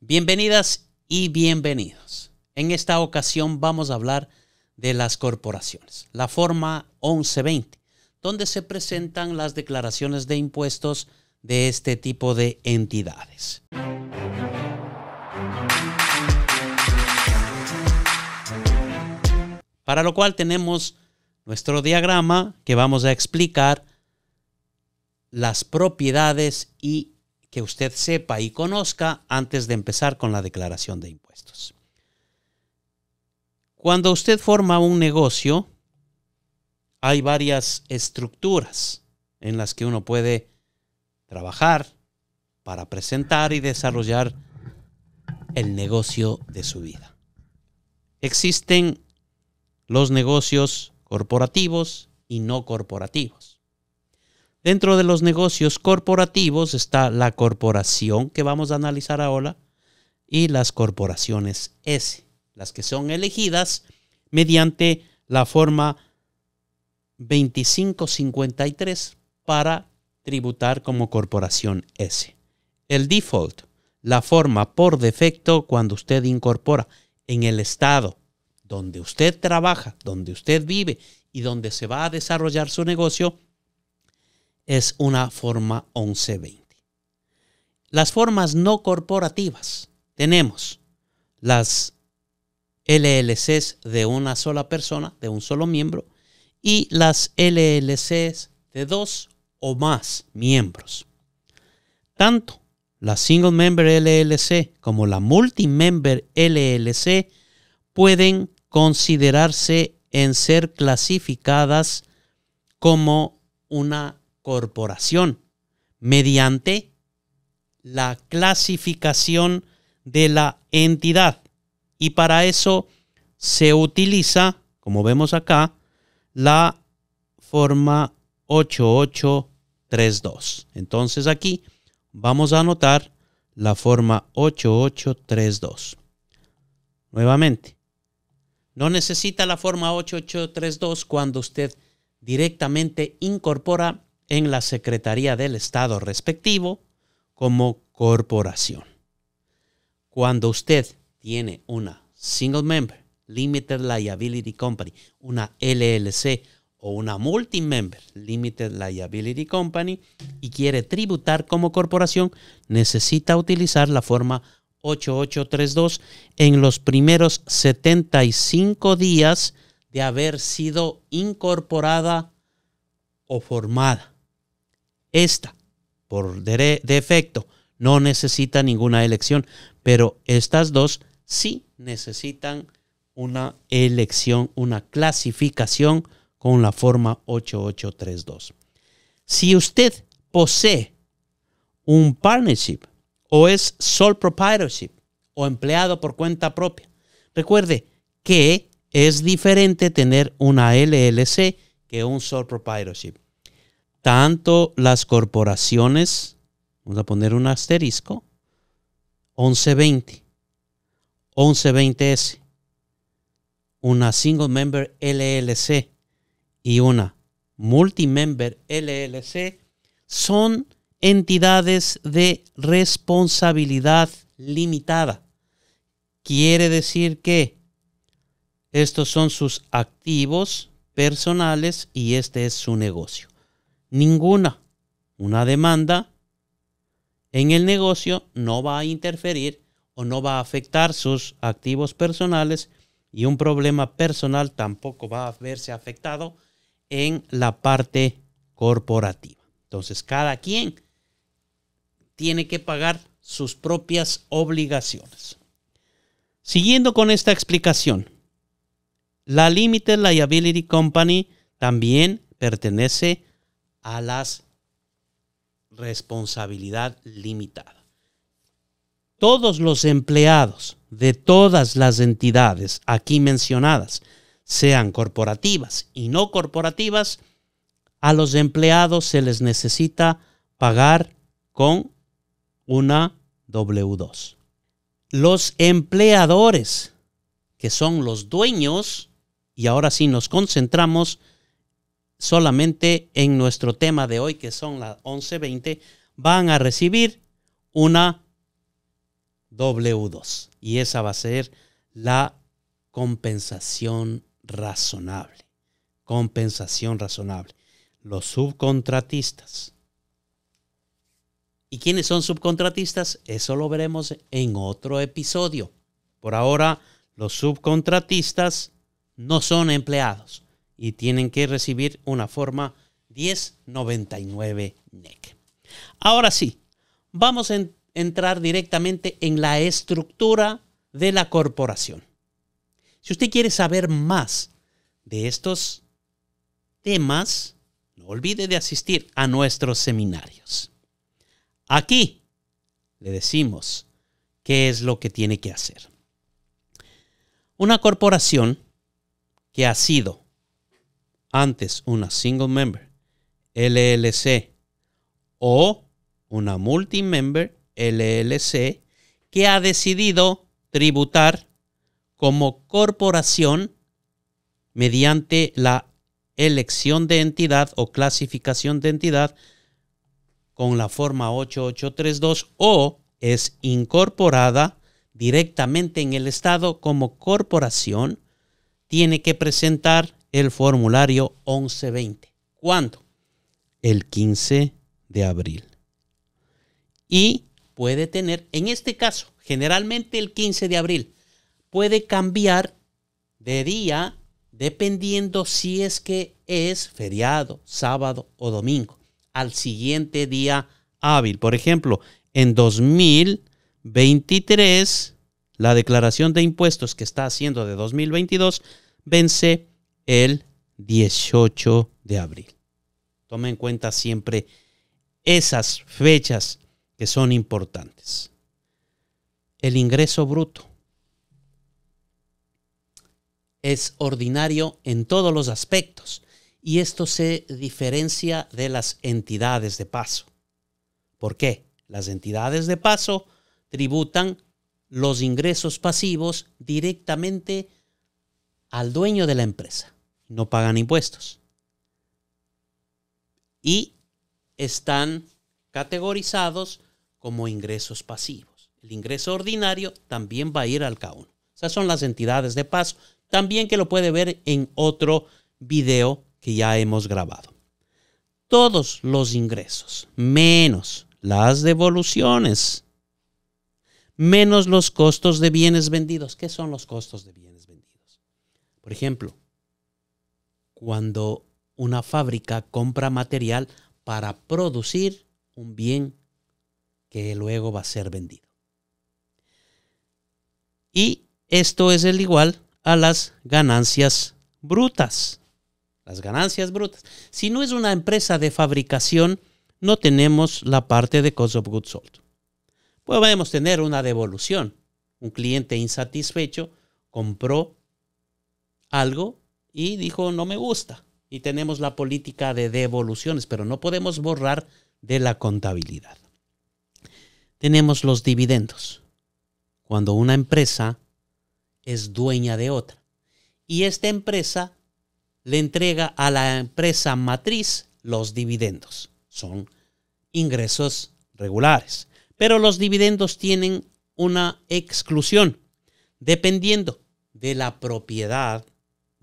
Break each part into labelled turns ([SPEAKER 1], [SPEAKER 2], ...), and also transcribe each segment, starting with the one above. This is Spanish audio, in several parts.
[SPEAKER 1] Bienvenidas y bienvenidos. En esta ocasión vamos a hablar de las corporaciones, la forma 1120, donde se presentan las declaraciones de impuestos de este tipo de entidades. Para lo cual tenemos nuestro diagrama que vamos a explicar las propiedades y que usted sepa y conozca antes de empezar con la declaración de impuestos. Cuando usted forma un negocio, hay varias estructuras en las que uno puede trabajar para presentar y desarrollar el negocio de su vida. Existen los negocios corporativos y no corporativos. Dentro de los negocios corporativos está la corporación que vamos a analizar ahora y las corporaciones S, las que son elegidas mediante la forma 2553 para tributar como corporación S. El default, la forma por defecto cuando usted incorpora en el estado donde usted trabaja, donde usted vive y donde se va a desarrollar su negocio, es una forma 1120. Las formas no corporativas tenemos las LLCs de una sola persona, de un solo miembro, y las LLCs de dos o más miembros. Tanto la Single Member LLC como la Multi-Member LLC pueden considerarse en ser clasificadas como una corporación mediante la clasificación de la entidad. Y para eso se utiliza, como vemos acá, la forma 8832. Entonces aquí vamos a anotar la forma 8832. Nuevamente, no necesita la forma 8832 cuando usted directamente incorpora en la Secretaría del Estado respectivo como corporación. Cuando usted tiene una Single Member Limited Liability Company, una LLC o una Multi-Member Limited Liability Company y quiere tributar como corporación, necesita utilizar la forma 8832 en los primeros 75 días de haber sido incorporada o formada. Esta, por defecto, no necesita ninguna elección, pero estas dos sí necesitan una elección, una clasificación con la forma 8832. Si usted posee un partnership o es sole proprietorship o empleado por cuenta propia, recuerde que es diferente tener una LLC que un sole proprietorship tanto las corporaciones, vamos a poner un asterisco, 1120, 1120S, una single member LLC y una multimember LLC son entidades de responsabilidad limitada. Quiere decir que estos son sus activos personales y este es su negocio ninguna. Una demanda en el negocio no va a interferir o no va a afectar sus activos personales y un problema personal tampoco va a verse afectado en la parte corporativa. Entonces, cada quien tiene que pagar sus propias obligaciones. Siguiendo con esta explicación, la Limited Liability Company también pertenece a a las responsabilidad limitada. Todos los empleados de todas las entidades aquí mencionadas, sean corporativas y no corporativas, a los empleados se les necesita pagar con una W2. Los empleadores, que son los dueños, y ahora sí nos concentramos solamente en nuestro tema de hoy, que son las 11.20, van a recibir una W2. Y esa va a ser la compensación razonable. Compensación razonable. Los subcontratistas. ¿Y quiénes son subcontratistas? Eso lo veremos en otro episodio. Por ahora, los subcontratistas no son empleados y tienen que recibir una forma 1099 NEC. E Ahora sí, vamos a entrar directamente en la estructura de la corporación. Si usted quiere saber más de estos temas, no olvide de asistir a nuestros seminarios. Aquí le decimos qué es lo que tiene que hacer. Una corporación que ha sido antes una single member LLC o una multi-member LLC que ha decidido tributar como corporación mediante la elección de entidad o clasificación de entidad con la forma 8832 o es incorporada directamente en el Estado como corporación, tiene que presentar el formulario 1120. ¿Cuándo? El 15 de abril. Y puede tener, en este caso, generalmente el 15 de abril, puede cambiar de día dependiendo si es que es feriado, sábado o domingo, al siguiente día hábil. Por ejemplo, en 2023, la declaración de impuestos que está haciendo de 2022 vence el 18 de abril. Toma en cuenta siempre esas fechas que son importantes. El ingreso bruto es ordinario en todos los aspectos y esto se diferencia de las entidades de paso. ¿Por qué? Las entidades de paso tributan los ingresos pasivos directamente al dueño de la empresa no pagan impuestos. Y están categorizados como ingresos pasivos. El ingreso ordinario también va a ir al K1. Esas son las entidades de paso. También que lo puede ver en otro video que ya hemos grabado. Todos los ingresos, menos las devoluciones, menos los costos de bienes vendidos. ¿Qué son los costos de bienes vendidos? Por ejemplo, cuando una fábrica compra material para producir un bien que luego va a ser vendido. Y esto es el igual a las ganancias brutas. Las ganancias brutas. Si no es una empresa de fabricación, no tenemos la parte de cost of goods sold. Podemos tener una devolución. Un cliente insatisfecho compró algo y dijo, no me gusta. Y tenemos la política de devoluciones, pero no podemos borrar de la contabilidad. Tenemos los dividendos, cuando una empresa es dueña de otra. Y esta empresa le entrega a la empresa matriz los dividendos. Son ingresos regulares. Pero los dividendos tienen una exclusión, dependiendo de la propiedad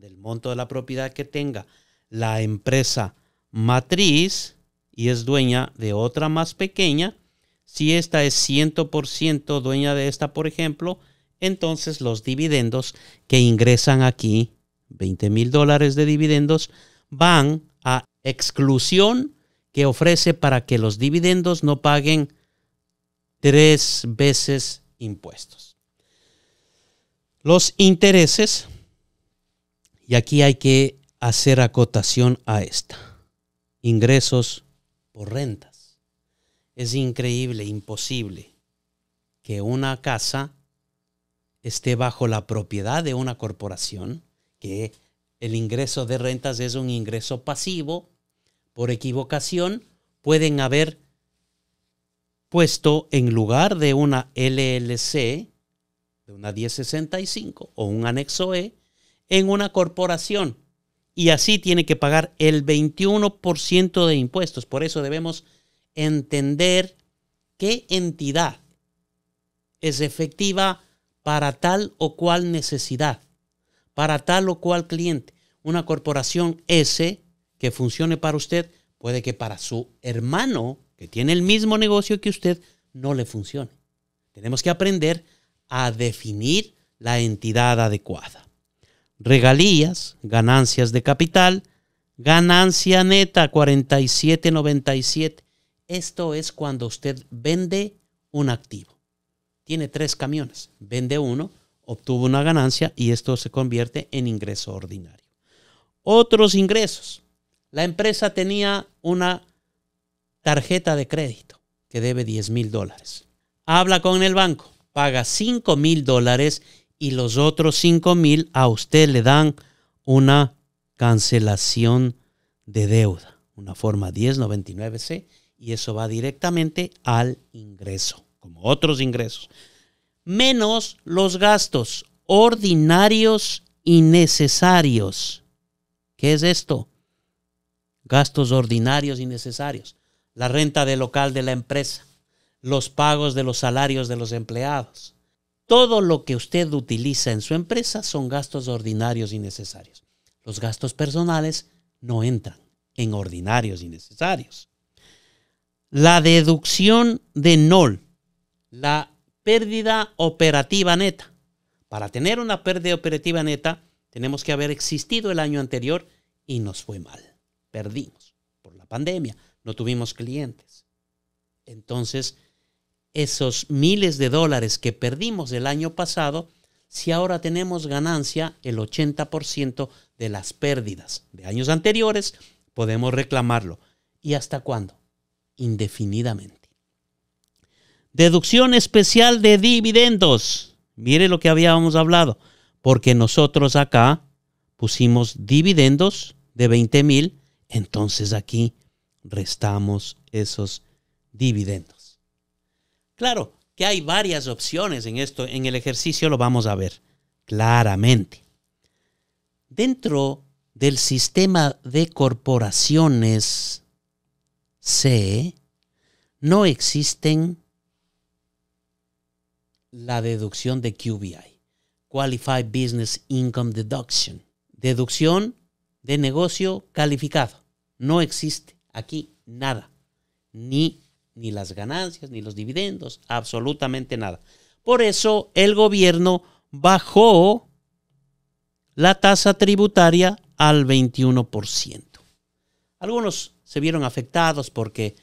[SPEAKER 1] el monto de la propiedad que tenga la empresa matriz y es dueña de otra más pequeña, si esta es 100% dueña de esta, por ejemplo, entonces los dividendos que ingresan aquí, 20 mil dólares de dividendos, van a exclusión que ofrece para que los dividendos no paguen tres veces impuestos. Los intereses y aquí hay que hacer acotación a esta. Ingresos por rentas. Es increíble, imposible que una casa esté bajo la propiedad de una corporación, que el ingreso de rentas es un ingreso pasivo, por equivocación pueden haber puesto en lugar de una LLC, de una 1065 o un anexo E, en una corporación y así tiene que pagar el 21% de impuestos. Por eso debemos entender qué entidad es efectiva para tal o cual necesidad, para tal o cual cliente. Una corporación S que funcione para usted puede que para su hermano que tiene el mismo negocio que usted no le funcione. Tenemos que aprender a definir la entidad adecuada regalías, ganancias de capital, ganancia neta 47.97. Esto es cuando usted vende un activo. Tiene tres camiones, vende uno, obtuvo una ganancia y esto se convierte en ingreso ordinario. Otros ingresos. La empresa tenía una tarjeta de crédito que debe 10 mil dólares. Habla con el banco, paga 5 mil dólares y los otros 5 mil a usted le dan una cancelación de deuda, una forma 1099C, y eso va directamente al ingreso, como otros ingresos, menos los gastos ordinarios y necesarios. ¿Qué es esto? Gastos ordinarios y necesarios. La renta de local de la empresa, los pagos de los salarios de los empleados, todo lo que usted utiliza en su empresa son gastos ordinarios y necesarios. Los gastos personales no entran en ordinarios y necesarios. La deducción de NOL, la pérdida operativa neta. Para tener una pérdida operativa neta, tenemos que haber existido el año anterior y nos fue mal. Perdimos por la pandemia, no tuvimos clientes. Entonces, esos miles de dólares que perdimos el año pasado si ahora tenemos ganancia el 80% de las pérdidas de años anteriores? Podemos reclamarlo. ¿Y hasta cuándo? Indefinidamente. Deducción especial de dividendos. Mire lo que habíamos hablado, porque nosotros acá pusimos dividendos de 20 mil, entonces aquí restamos esos dividendos. Claro que hay varias opciones en esto, en el ejercicio lo vamos a ver claramente. Dentro del sistema de corporaciones C no existen la deducción de QBI, Qualified Business Income Deduction, deducción de negocio calificado. No existe aquí nada, ni ni las ganancias, ni los dividendos, absolutamente nada. Por eso el gobierno bajó la tasa tributaria al 21%. Algunos se vieron afectados porque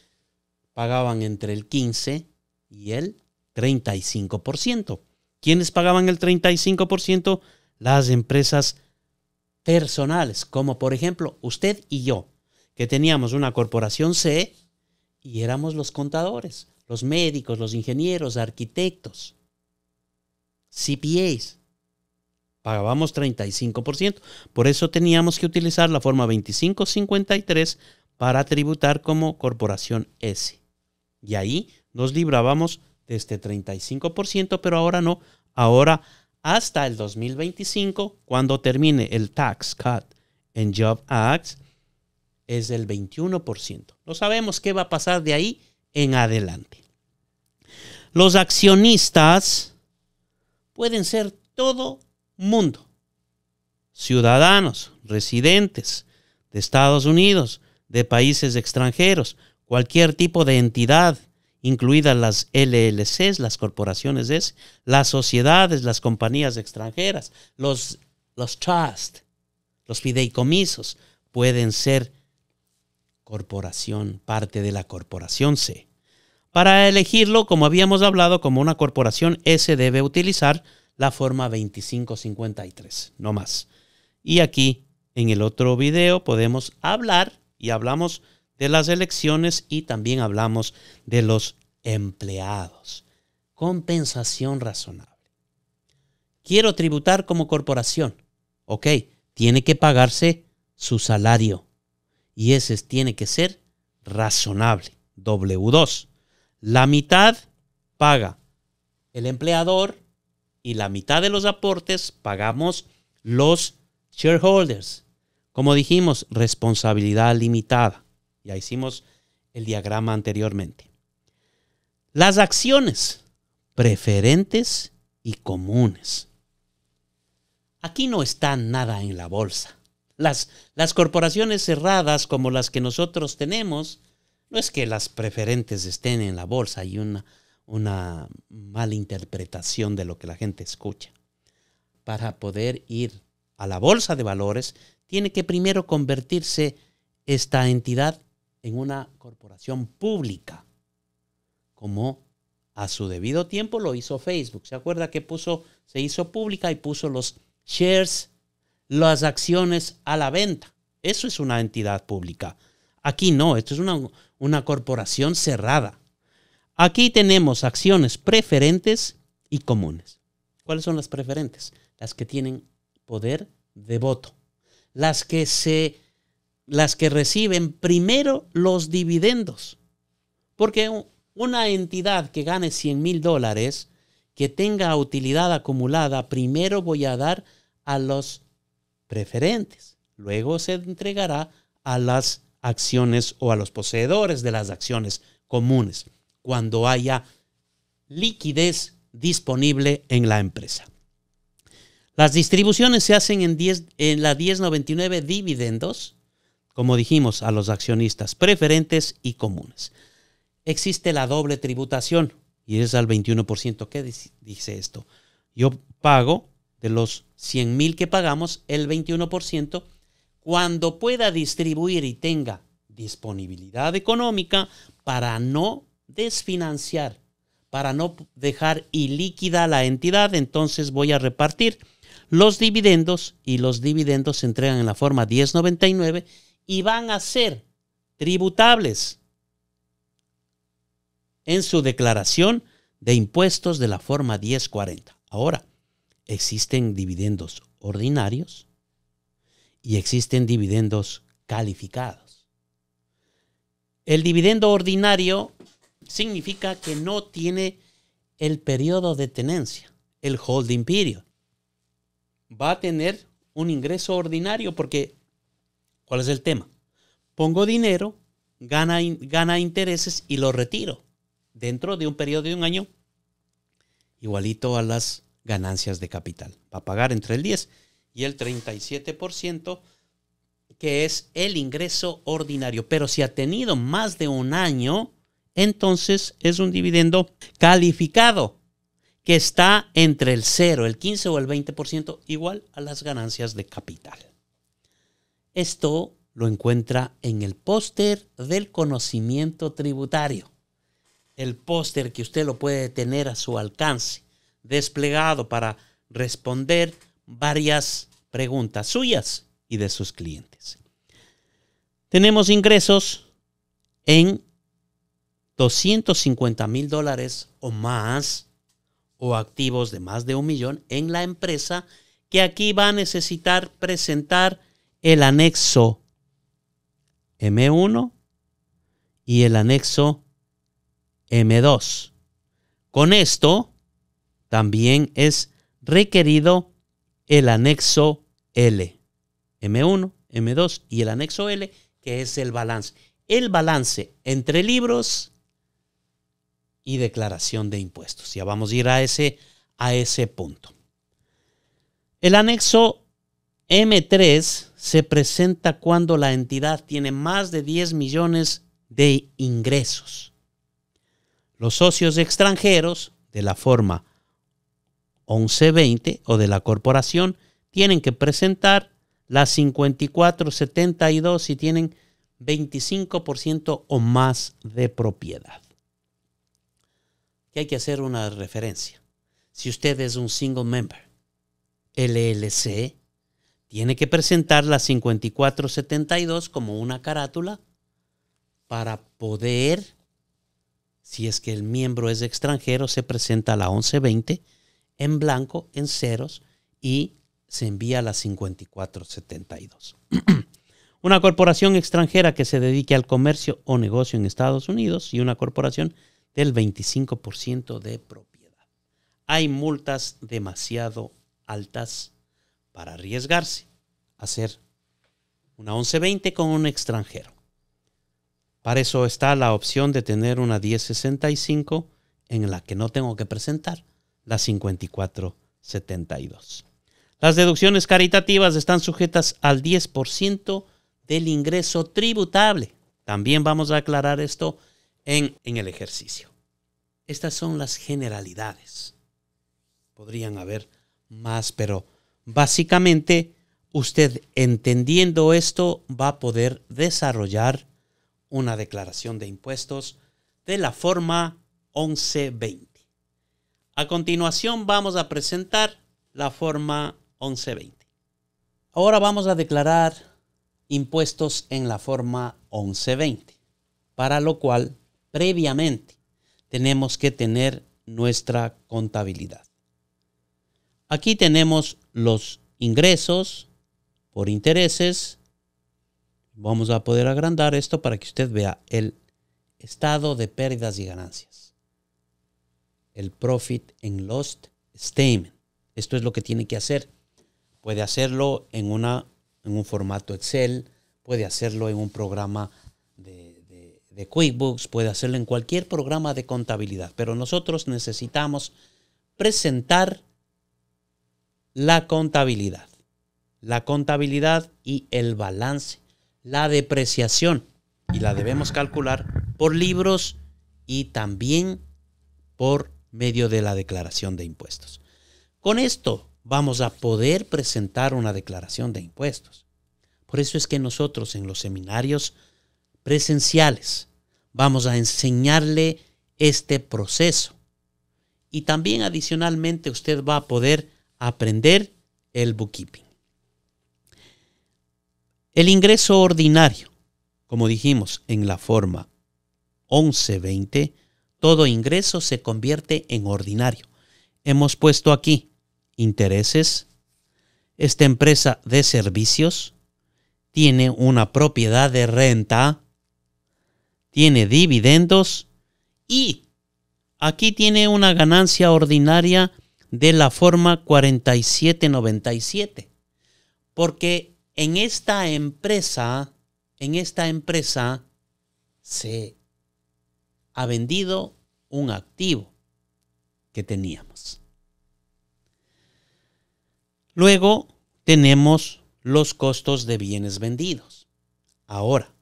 [SPEAKER 1] pagaban entre el 15 y el 35%. ¿Quiénes pagaban el 35%? Las empresas personales, como por ejemplo usted y yo, que teníamos una corporación C y éramos los contadores, los médicos, los ingenieros, arquitectos, CPAs. Pagábamos 35%. Por eso teníamos que utilizar la forma 2553 para tributar como corporación S. Y ahí nos librábamos de este 35%, pero ahora no. Ahora hasta el 2025, cuando termine el Tax Cut en Job Act, es del 21%. No sabemos qué va a pasar de ahí en adelante. Los accionistas pueden ser todo mundo, ciudadanos, residentes de Estados Unidos, de países extranjeros, cualquier tipo de entidad, incluidas las LLCs, las corporaciones, las sociedades, las compañías extranjeras, los, los trusts, los fideicomisos, pueden ser corporación, parte de la corporación C. Para elegirlo, como habíamos hablado, como una corporación S debe utilizar la forma 2553, no más. Y aquí, en el otro video, podemos hablar y hablamos de las elecciones y también hablamos de los empleados. Compensación razonable. Quiero tributar como corporación. Ok, tiene que pagarse su salario y ese tiene que ser razonable. W2. La mitad paga el empleador y la mitad de los aportes pagamos los shareholders. Como dijimos, responsabilidad limitada. Ya hicimos el diagrama anteriormente. Las acciones preferentes y comunes. Aquí no está nada en la bolsa. Las, corporaciones cerradas como las que nosotros tenemos, no es que las preferentes estén en la bolsa, hay una, una mala interpretación de lo que la gente escucha. Para poder ir a la bolsa de valores, tiene que primero convertirse esta entidad en una corporación pública, como a su debido tiempo lo hizo Facebook. ¿Se acuerda que puso, se hizo pública y puso los shares las acciones a la venta. Eso es una entidad pública. Aquí no, esto es una, corporación cerrada. Aquí tenemos acciones preferentes y comunes. ¿Cuáles son las preferentes? Las que tienen poder de voto. Las que se las que reciben primero los dividendos. Porque una entidad que gane 100 mil dólares, que tenga utilidad acumulada, primero voy a dar a los preferentes. Luego se entregará a las acciones o a los poseedores de las acciones comunes cuando haya liquidez disponible en la empresa. Las distribuciones se hacen en, en la 1099 dividendos, como dijimos, a los accionistas preferentes y comunes. Existe la doble tributación y es al 21%. ¿Qué dice esto? Yo pago de los 100 mil que pagamos, el 21%, cuando pueda distribuir y tenga disponibilidad económica para no desfinanciar, para no dejar ilíquida la entidad, entonces voy a repartir los dividendos y los dividendos se entregan en la forma 1099 y van a ser tributables en su declaración de impuestos de la forma 1040. Ahora, existen dividendos ordinarios y existen dividendos calificados. El dividendo ordinario significa que no tiene el periodo de tenencia, el holding period. Va a tener un ingreso ordinario porque, ¿cuál es el tema? Pongo dinero, gana, gana intereses y lo retiro dentro de un periodo de un año, igualito a las ganancias de capital. para a pagar entre el 10 y el 37%, que es el ingreso ordinario. Pero si ha tenido más de un año, entonces es un dividendo calificado, que está entre el 0, el 15 o el 20%, igual a las ganancias de capital. Esto lo encuentra en el póster del conocimiento tributario. El póster que usted lo puede tener a su alcance desplegado para responder varias preguntas suyas y de sus clientes. Tenemos ingresos en 250 mil dólares o más o activos de más de un millón en la empresa que aquí va a necesitar presentar el anexo M1 y el anexo M2. Con esto, también es requerido el anexo L. M1, M2 y el anexo L, que es el balance. El balance entre libros y declaración de impuestos. Ya vamos a ir a ese, a ese punto. El anexo M3 se presenta cuando la entidad tiene más de 10 millones de ingresos. Los socios extranjeros, de la forma 1120 o de la corporación, tienen que presentar la 5472 si tienen 25% o más de propiedad. Que hay que hacer una referencia. Si usted es un single member, LLC, tiene que presentar la 5472 como una carátula para poder, si es que el miembro es extranjero, se presenta la 1120 en blanco, en ceros, y se envía la 5472. una corporación extranjera que se dedique al comercio o negocio en Estados Unidos y una corporación del 25% de propiedad. Hay multas demasiado altas para arriesgarse a hacer una 1120 con un extranjero. Para eso está la opción de tener una 1065 en la que no tengo que presentar la 5472. Las deducciones caritativas están sujetas al 10% del ingreso tributable. También vamos a aclarar esto en, en, el ejercicio. Estas son las generalidades. Podrían haber más, pero básicamente usted entendiendo esto va a poder desarrollar una declaración de impuestos de la forma 1120. A continuación vamos a presentar la forma 1120. Ahora vamos a declarar impuestos en la forma 1120, para lo cual previamente tenemos que tener nuestra contabilidad. Aquí tenemos los ingresos por intereses. Vamos a poder agrandar esto para que usted vea el estado de pérdidas y ganancias el Profit and lost Statement. Esto es lo que tiene que hacer. Puede hacerlo en, una, en un formato Excel, puede hacerlo en un programa de, de QuickBooks, puede hacerlo en cualquier programa de contabilidad. Pero nosotros necesitamos presentar la contabilidad, la contabilidad y el balance, la depreciación. Y la debemos calcular por libros y también por medio de la declaración de impuestos. Con esto vamos a poder presentar una declaración de impuestos. Por eso es que nosotros en los seminarios presenciales vamos a enseñarle este proceso. Y también adicionalmente usted va a poder aprender el bookkeeping. El ingreso ordinario, como dijimos en la forma 1120, todo ingreso se convierte en ordinario. Hemos puesto aquí intereses, esta empresa de servicios, tiene una propiedad de renta, tiene dividendos y aquí tiene una ganancia ordinaria de la forma 4797. Porque en esta empresa, en esta empresa se ha vendido un activo que teníamos. Luego tenemos los costos de bienes vendidos. Ahora,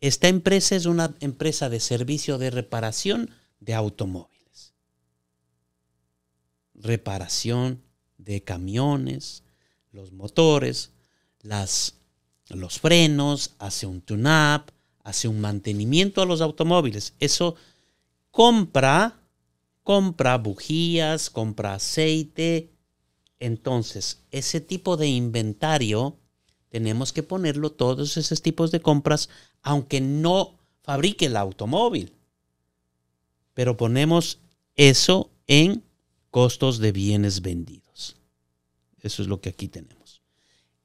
[SPEAKER 1] esta empresa es una empresa de servicio de reparación de automóviles. Reparación de camiones, los motores, las, los frenos, hace un tune-up, hace un mantenimiento a los automóviles. Eso compra, compra bujías, compra aceite. Entonces, ese tipo de inventario tenemos que ponerlo todos esos tipos de compras, aunque no fabrique el automóvil. Pero ponemos eso en costos de bienes vendidos. Eso es lo que aquí tenemos.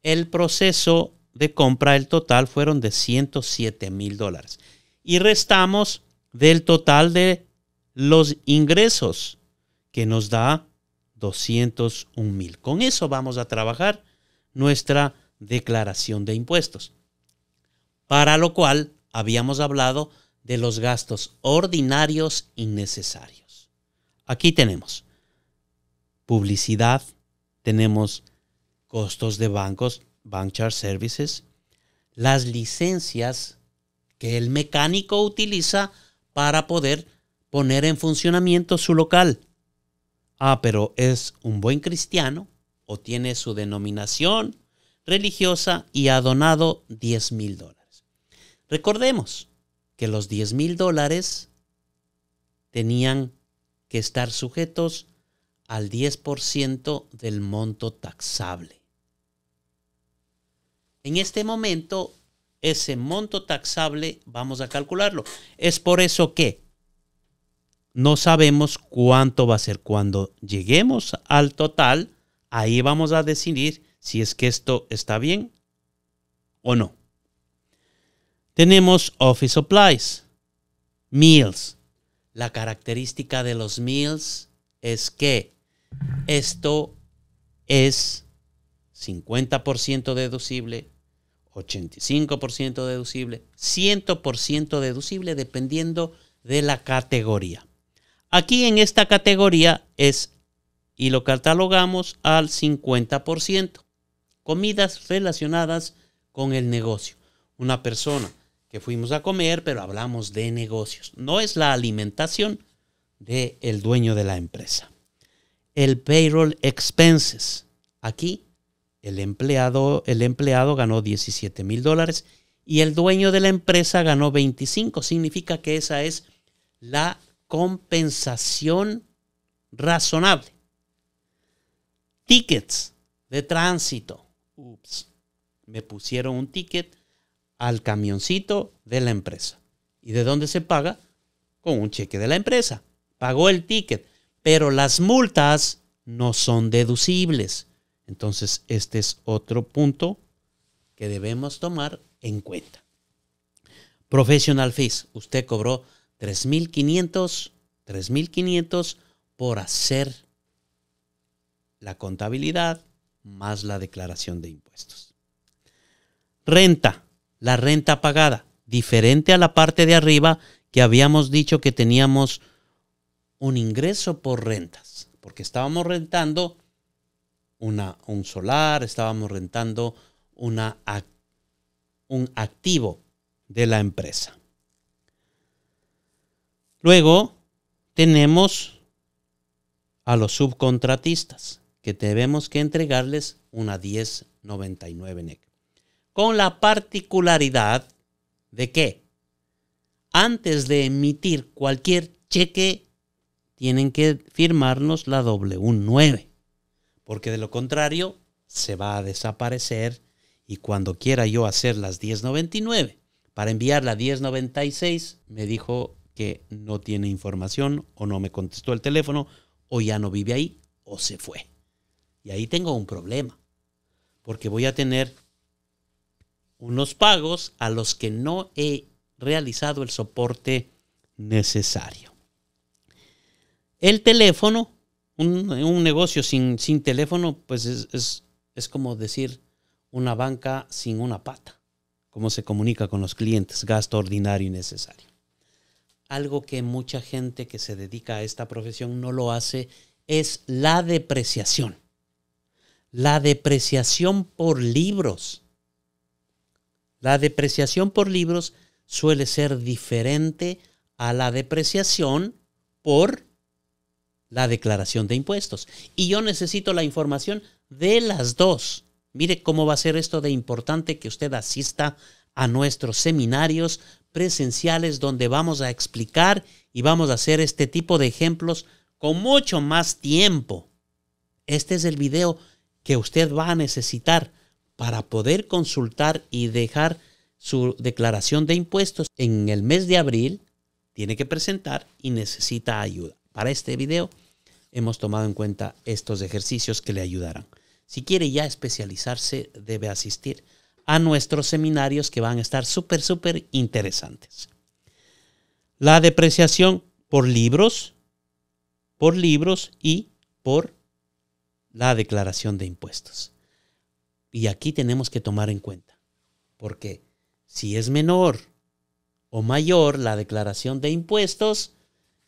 [SPEAKER 1] El proceso de compra, el total fueron de 107 mil dólares. Y restamos del total de los ingresos, que nos da 201 mil. Con eso vamos a trabajar nuestra declaración de impuestos. Para lo cual habíamos hablado de los gastos ordinarios y necesarios Aquí tenemos publicidad, tenemos costos de bancos, Bank Services, las licencias que el mecánico utiliza para poder poner en funcionamiento su local. Ah, pero es un buen cristiano o tiene su denominación religiosa y ha donado 10 mil dólares. Recordemos que los 10 mil dólares tenían que estar sujetos al 10% del monto taxable. En este momento, ese monto taxable vamos a calcularlo. Es por eso que no sabemos cuánto va a ser. Cuando lleguemos al total, ahí vamos a decidir si es que esto está bien o no. Tenemos Office Supplies, Meals. La característica de los Meals es que esto es 50% deducible, 85% deducible, 100% deducible, dependiendo de la categoría. Aquí en esta categoría es, y lo catalogamos al 50%, comidas relacionadas con el negocio. Una persona que fuimos a comer, pero hablamos de negocios. No es la alimentación del el dueño de la empresa. El payroll expenses. Aquí el empleado, el empleado ganó 17 mil dólares y el dueño de la empresa ganó 25. Significa que esa es la compensación razonable. Tickets de tránsito. Ups, me pusieron un ticket al camioncito de la empresa. ¿Y de dónde se paga? Con un cheque de la empresa. Pagó el ticket, pero las multas no son deducibles. Entonces, este es otro punto que debemos tomar en cuenta. Professional fees. Usted cobró 3.500, 3.500 por hacer la contabilidad más la declaración de impuestos. Renta. La renta pagada. Diferente a la parte de arriba que habíamos dicho que teníamos un ingreso por rentas, porque estábamos rentando un solar, estábamos rentando una, un activo de la empresa. Luego tenemos a los subcontratistas que debemos que entregarles una 1099 NEC. E Con la particularidad de que antes de emitir cualquier cheque tienen que firmarnos la W9 porque de lo contrario se va a desaparecer y cuando quiera yo hacer las 1099 para enviar la 1096 me dijo que no tiene información o no me contestó el teléfono o ya no vive ahí o se fue. Y ahí tengo un problema porque voy a tener unos pagos a los que no he realizado el soporte necesario. El teléfono un, negocio sin, teléfono, pues es, es, como decir una banca sin una pata, cómo se comunica con los clientes, gasto ordinario y necesario. Algo que mucha gente que se dedica a esta profesión no lo hace es la depreciación. La depreciación por libros. La depreciación por libros suele ser diferente a la depreciación por la declaración de impuestos. Y yo necesito la información de las dos. Mire cómo va a ser esto de importante que usted asista a nuestros seminarios presenciales donde vamos a explicar y vamos a hacer este tipo de ejemplos con mucho más tiempo. Este es el video que usted va a necesitar para poder consultar y dejar su declaración de impuestos en el mes de abril. Tiene que presentar y necesita ayuda. Para este video hemos tomado en cuenta estos ejercicios que le ayudarán. Si quiere ya especializarse, debe asistir a nuestros seminarios que van a estar súper, súper interesantes. La depreciación por libros, por libros y por la declaración de impuestos. Y aquí tenemos que tomar en cuenta, porque si es menor o mayor la declaración de impuestos,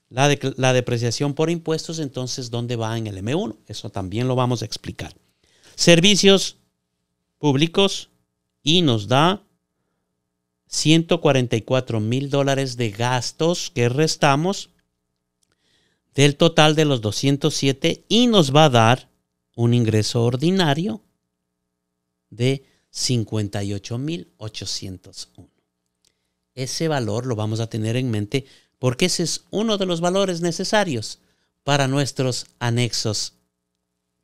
[SPEAKER 1] la, depreciación por impuestos, entonces, ¿dónde va en el M1? Eso también lo vamos a explicar. Servicios públicos y nos da 144 mil dólares de gastos que restamos del total de los 207 y nos va a dar un ingreso ordinario de 58.801. Ese valor lo vamos a tener en mente porque ese es uno de los valores necesarios para nuestros anexos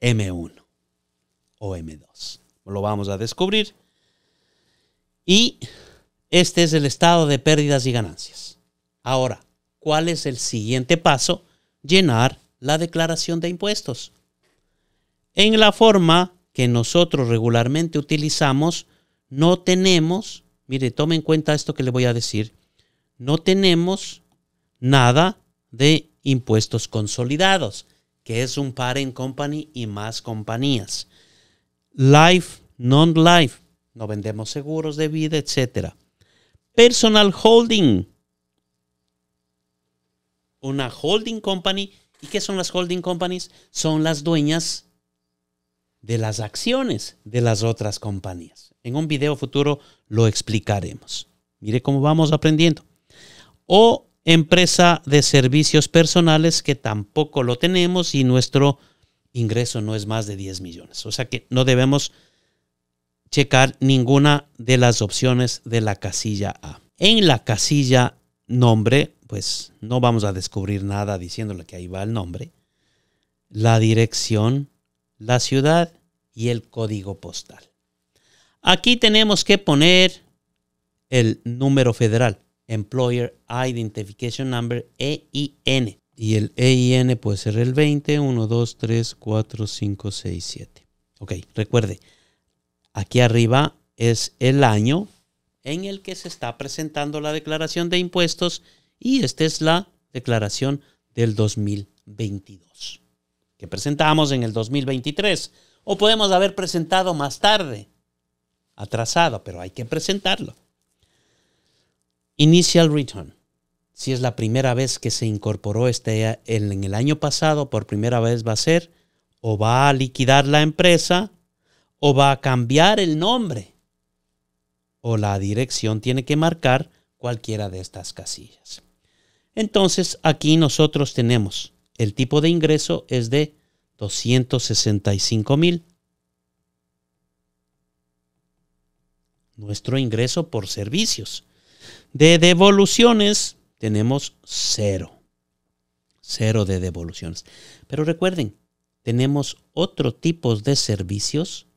[SPEAKER 1] M1 o M2. Lo vamos a descubrir. Y este es el estado de pérdidas y ganancias. Ahora, ¿cuál es el siguiente paso? Llenar la declaración de impuestos. En la forma que nosotros regularmente utilizamos, no tenemos, mire, tome en cuenta esto que le voy a decir, no tenemos nada de impuestos consolidados, que es un parent company y más compañías. Life, non-life, no vendemos seguros de vida, etc. Personal holding, una holding company. ¿Y qué son las holding companies? Son las dueñas de las acciones de las otras compañías. En un video futuro lo explicaremos. Mire cómo vamos aprendiendo. O empresa de servicios personales que tampoco lo tenemos y nuestro ingreso no es más de 10 millones. O sea que no debemos checar ninguna de las opciones de la casilla A. En la casilla nombre, pues no vamos a descubrir nada diciéndole que ahí va el nombre, la dirección, la ciudad y el código postal. Aquí tenemos que poner el número federal. Employer Identification Number EIN. Y el EIN puede ser el 20, 1, 2, 3, 4, 5, 6, 7. Ok, recuerde, aquí arriba es el año en el que se está presentando la declaración de impuestos y esta es la declaración del 2022 que presentamos en el 2023 o podemos haber presentado más tarde, atrasado, pero hay que presentarlo. Initial Return. Si es la primera vez que se incorporó este en el año pasado, por primera vez va a ser o va a liquidar la empresa o va a cambiar el nombre o la dirección tiene que marcar cualquiera de estas casillas. Entonces aquí nosotros tenemos el tipo de ingreso es de 265 mil. Nuestro ingreso por servicios de devoluciones tenemos cero. Cero de devoluciones. Pero recuerden, tenemos otro tipo de servicios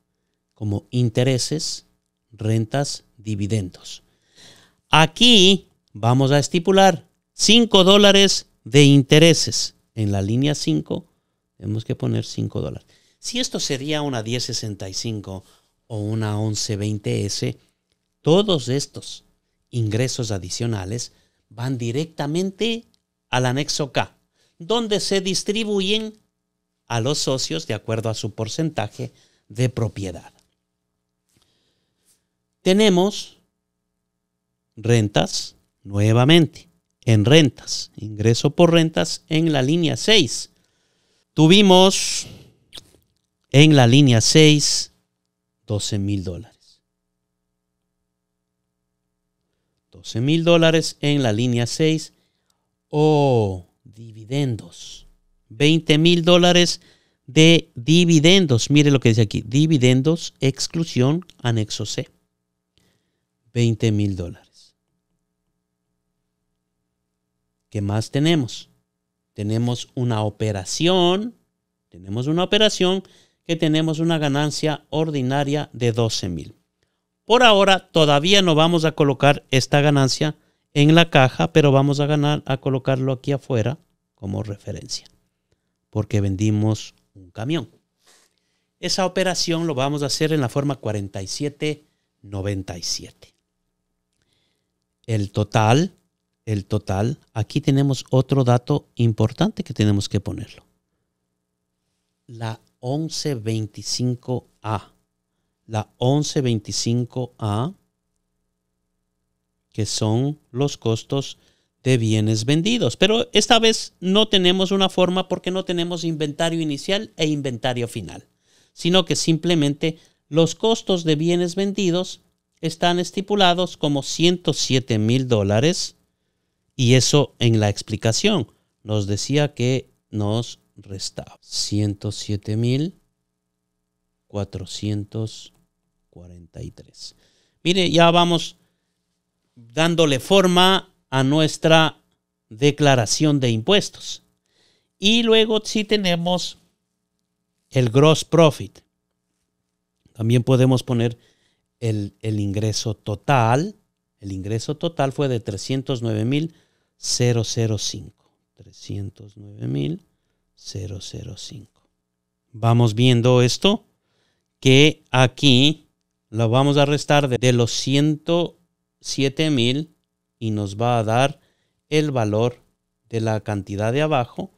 [SPEAKER 1] como intereses, rentas, dividendos. Aquí vamos a estipular 5 dólares de intereses. En la línea 5 tenemos que poner 5 dólares. Si esto sería una 1065 o una 1120S, todos estos ingresos adicionales van directamente al anexo K, donde se distribuyen a los socios de acuerdo a su porcentaje de propiedad. Tenemos rentas nuevamente, en rentas, ingreso por rentas en la línea 6. Tuvimos en la línea 6 12 mil dólares. 12 mil dólares en la línea 6 o dividendos. 20 mil dólares de dividendos. Mire lo que dice aquí. Dividendos, exclusión, anexo C. 20 mil dólares. ¿Qué más tenemos? Tenemos una operación. Tenemos una operación que tenemos una ganancia ordinaria de 12 mil. Por ahora todavía no vamos a colocar esta ganancia en la caja, pero vamos a ganar a colocarlo aquí afuera como referencia, porque vendimos un camión. Esa operación lo vamos a hacer en la forma 4797. El total, el total, aquí tenemos otro dato importante que tenemos que ponerlo. La 1125A la 1125A, que son los costos de bienes vendidos. Pero esta vez no tenemos una forma porque no tenemos inventario inicial e inventario final, sino que simplemente los costos de bienes vendidos están estipulados como 107 mil dólares y eso en la explicación nos decía que nos restaba 107 mil 400 43. Mire, ya vamos dándole forma a nuestra declaración de impuestos. Y luego si tenemos el gross profit. También podemos poner el, el ingreso total. El ingreso total fue de 309.005. 309.005. Vamos viendo esto, que aquí la vamos a restar de, los 107 mil y nos va a dar el valor de la cantidad de abajo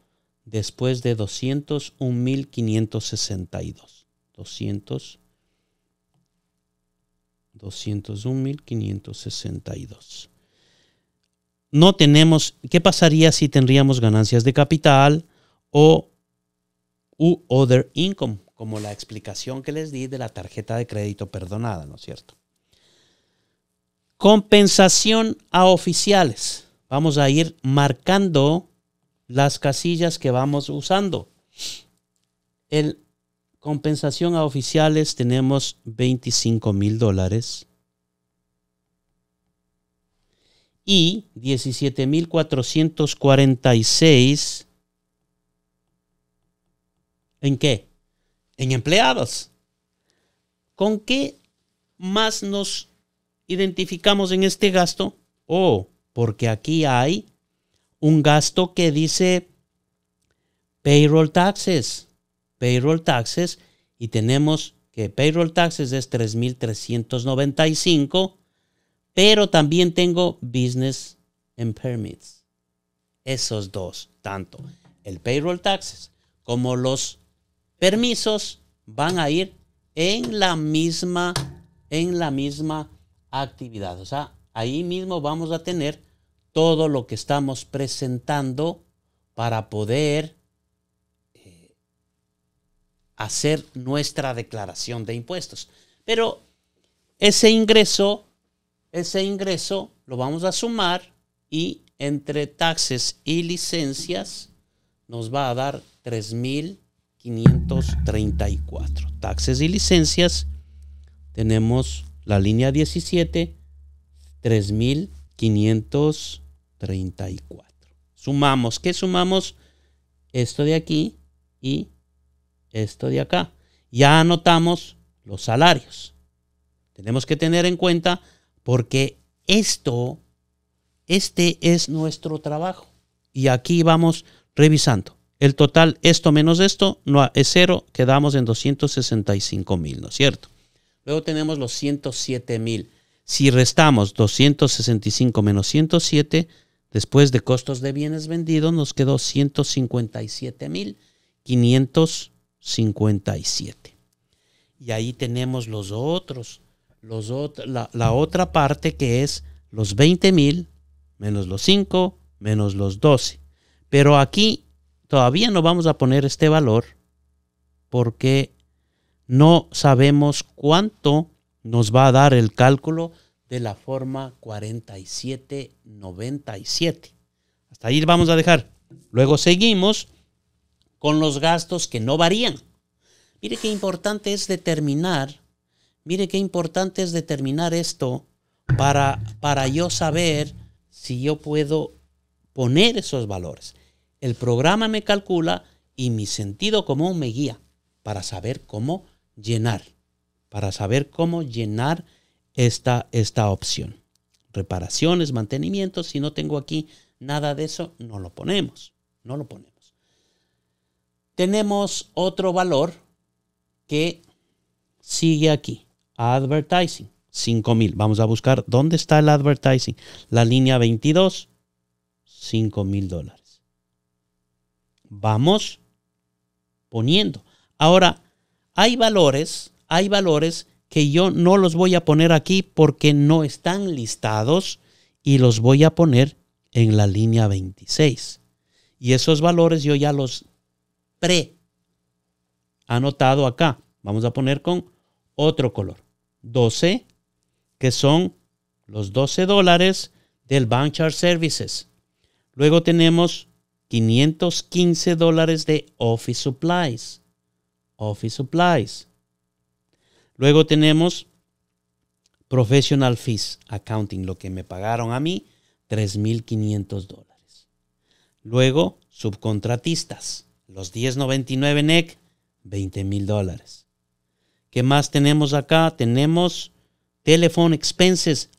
[SPEAKER 1] después de 201.562. 200, 201.562. No tenemos, ¿qué pasaría si tendríamos ganancias de capital o u other income? como la explicación que les di de la tarjeta de crédito perdonada, ¿no es cierto? Compensación a oficiales. Vamos a ir marcando las casillas que vamos usando. En compensación a oficiales tenemos 25 mil dólares y 17 mil 446. ¿En qué? en empleados. ¿Con qué más nos identificamos en este gasto? Oh, porque aquí hay un gasto que dice payroll taxes, payroll taxes, y tenemos que payroll taxes es 3.395, pero también tengo business and permits. Esos dos, tanto el payroll taxes como los permisos van a ir en la misma, en la misma actividad. O sea, ahí mismo vamos a tener todo lo que estamos presentando para poder eh, hacer nuestra declaración de impuestos. Pero ese ingreso, ese ingreso lo vamos a sumar y entre taxes y licencias nos va a dar 3,000 534. Taxes y licencias, tenemos la línea 17, 3534. Sumamos, ¿qué sumamos? Esto de aquí y esto de acá. Ya anotamos los salarios. Tenemos que tener en cuenta porque esto, este es nuestro trabajo. Y aquí vamos revisando el total esto menos esto no, es cero, quedamos en 265 mil, ¿no es cierto? Luego tenemos los 107 mil. Si restamos 265 menos 107, después de costos de bienes vendidos, nos quedó 157 mil 557. Y ahí tenemos los otros, los la, la otra parte que es los 20 mil menos los 5 menos los 12. Pero aquí todavía no vamos a poner este valor porque no sabemos cuánto nos va a dar el cálculo de la forma 4797. Hasta ahí vamos a dejar. Luego seguimos con los gastos que no varían. Mire qué importante es determinar, mire qué importante es determinar esto para, para yo saber si yo puedo poner esos valores el programa me calcula y mi sentido común me guía para saber cómo llenar, para saber cómo llenar esta, esta opción. Reparaciones, mantenimiento, si no tengo aquí nada de eso, no lo ponemos, no lo ponemos. Tenemos otro valor que sigue aquí, advertising, 5000. Vamos a buscar dónde está el advertising. La línea 22, 5000 dólares vamos poniendo. Ahora, hay valores, hay valores que yo no los voy a poner aquí porque no están listados y los voy a poner en la línea 26. Y esos valores yo ya los pre anotado acá. Vamos a poner con otro color. 12, que son los 12 dólares del Bank Services. Luego tenemos 515 dólares de office supplies. Office supplies. Luego tenemos professional fees, accounting, lo que me pagaron a mí, 3.500 dólares. Luego, subcontratistas, los 1099 NEC, 20.000 dólares. ¿Qué más tenemos acá? Tenemos telephone expenses.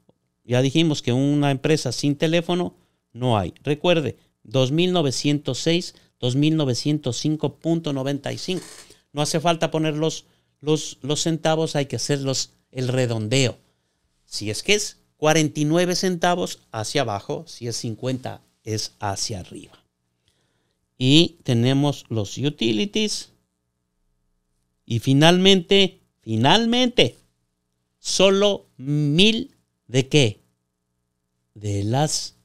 [SPEAKER 1] Ya dijimos que una empresa sin teléfono no hay. Recuerde, 2906, 2905.95. No hace falta poner los, los, centavos, hay que hacer el redondeo. Si es que es 49 centavos hacia abajo, si es 50 es hacia arriba. Y tenemos los utilities. Y finalmente, finalmente, solo mil de qué? De las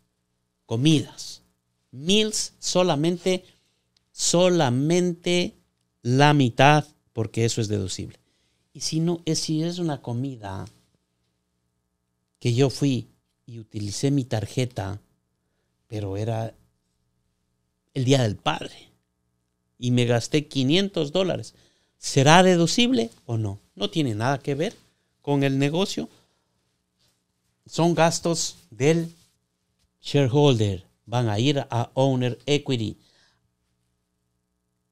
[SPEAKER 1] comidas. Mills solamente, solamente la mitad, porque eso es deducible. Y si no, es, si es una comida que yo fui y utilicé mi tarjeta, pero era el Día del Padre y me gasté 500 dólares, ¿será deducible o no? No tiene nada que ver con el negocio. Son gastos del shareholder, van a ir a Owner Equity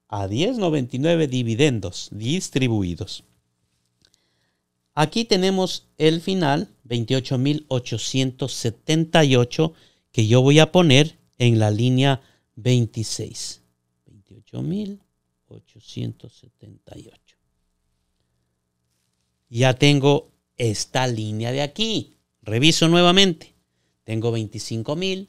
[SPEAKER 1] a 10.99 dividendos distribuidos. Aquí tenemos el final, 28.878, que yo voy a poner en la línea 26. 28.878. Ya tengo esta línea de aquí. Reviso nuevamente. Tengo 25.000,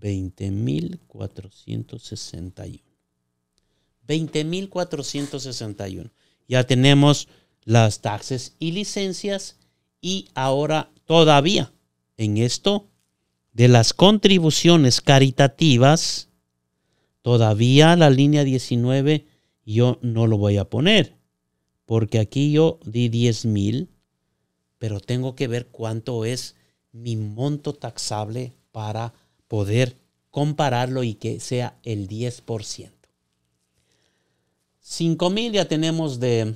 [SPEAKER 1] 20.461. 20.461. Ya tenemos las taxes y licencias y ahora todavía en esto de las contribuciones caritativas, todavía la línea 19 yo no lo voy a poner porque aquí yo di 10.000, pero tengo que ver cuánto es mi monto taxable para poder compararlo y que sea el 10%. 5.000 ya tenemos de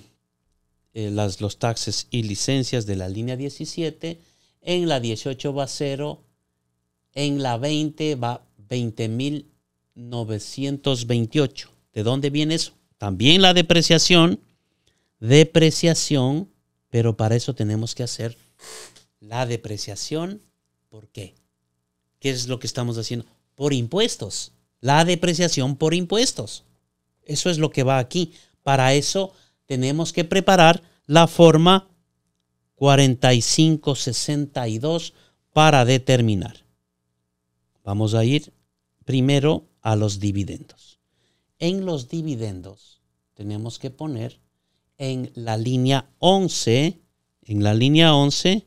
[SPEAKER 1] eh, las, los taxes y licencias de la línea 17. En la 18 va 0. En la 20 va 20.928. ¿De dónde viene eso? También la depreciación. Depreciación, pero para eso tenemos que hacer la depreciación. ¿Por qué? ¿Qué es lo que estamos haciendo? Por impuestos. La depreciación por impuestos. Eso es lo que va aquí. Para eso tenemos que preparar la forma 4562 para determinar. Vamos a ir primero a los dividendos. En los dividendos tenemos que poner en la línea 11, en la línea 11,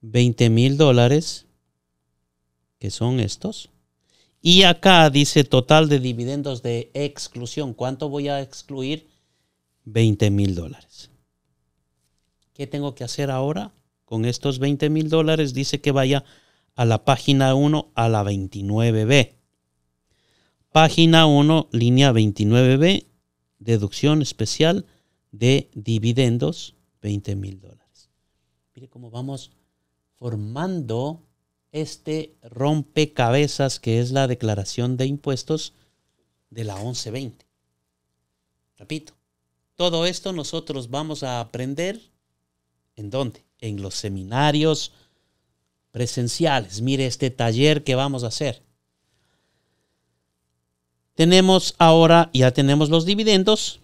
[SPEAKER 1] 20 mil dólares que son estos. Y acá dice total de dividendos de exclusión. ¿Cuánto voy a excluir? 20 mil dólares. ¿Qué tengo que hacer ahora? Con estos 20 mil dólares dice que vaya a la página 1 a la 29B. Página 1, línea 29B, deducción especial de dividendos, 20 mil dólares. Mire cómo vamos formando este rompecabezas que es la declaración de impuestos de la 1120. Repito, todo esto nosotros vamos a aprender en dónde? En los seminarios presenciales. Mire este taller que vamos a hacer. Tenemos ahora, ya tenemos los dividendos.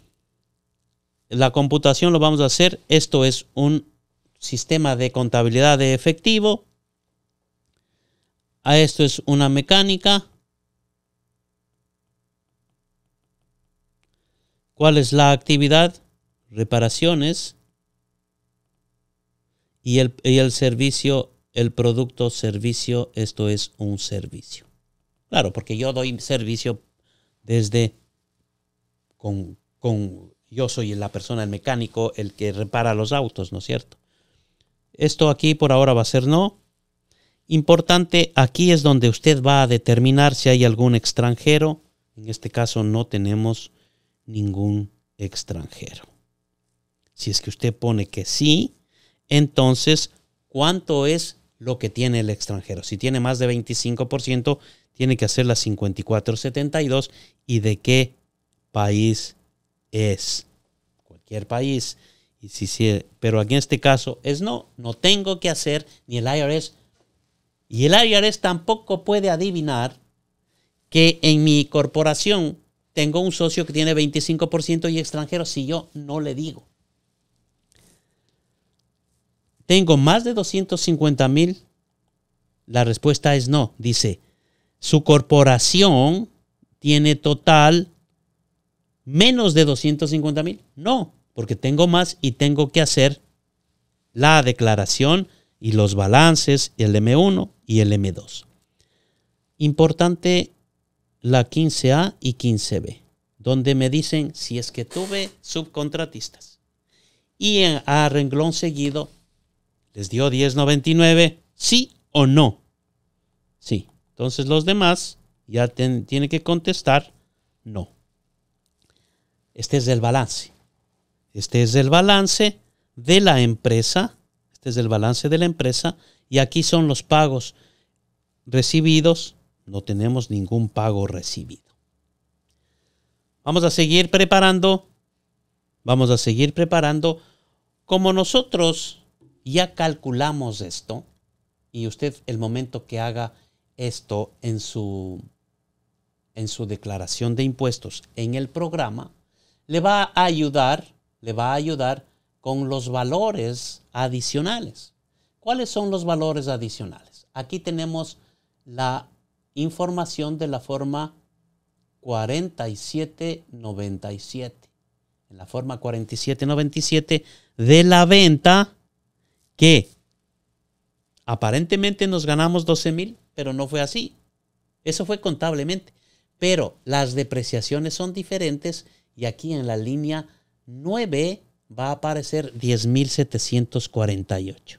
[SPEAKER 1] La computación lo vamos a hacer. Esto es un sistema de contabilidad de efectivo a esto es una mecánica. ¿Cuál es la actividad? Reparaciones. Y el, servicio, el producto servicio, esto es un servicio. Claro, porque yo doy servicio desde con, con yo soy la persona, el mecánico, el que repara los autos, ¿no es cierto? Esto aquí por ahora va a ser no. Importante, aquí es donde usted va a determinar si hay algún extranjero. En este caso no tenemos ningún extranjero. Si es que usted pone que sí, entonces, ¿cuánto es lo que tiene el extranjero? Si tiene más de 25%, tiene que hacer la 5472 y de qué país es. Cualquier país. Y si, pero aquí en este caso es no, no tengo que hacer, ni el IRS y el IRS tampoco puede adivinar que en mi corporación tengo un socio que tiene 25% y extranjero si yo no le digo. Tengo más de 250 mil. La respuesta es no. Dice, su corporación tiene total menos de 250 mil. No, porque tengo más y tengo que hacer la declaración y los balances, y el M1, y el M2. Importante la 15A y 15B, donde me dicen si es que tuve subcontratistas. Y en, a renglón seguido, ¿les dio 1099? Sí o no. Sí. Entonces los demás ya tienen que contestar no. Este es el balance. Este es el balance de la empresa. Este es el balance de la empresa y aquí son los pagos recibidos. No tenemos ningún pago recibido. Vamos a seguir preparando. Vamos a seguir preparando. Como nosotros ya calculamos esto, y usted el momento que haga esto en su, en su declaración de impuestos en el programa, le va a ayudar, le va a ayudar con los valores adicionales. ¿Cuáles son los valores adicionales? Aquí tenemos la información de la forma 4797. En la forma 4797 de la venta que aparentemente nos ganamos 12 mil, pero no fue así. Eso fue contablemente. Pero las depreciaciones son diferentes y aquí en la línea 9 va a aparecer 10.748.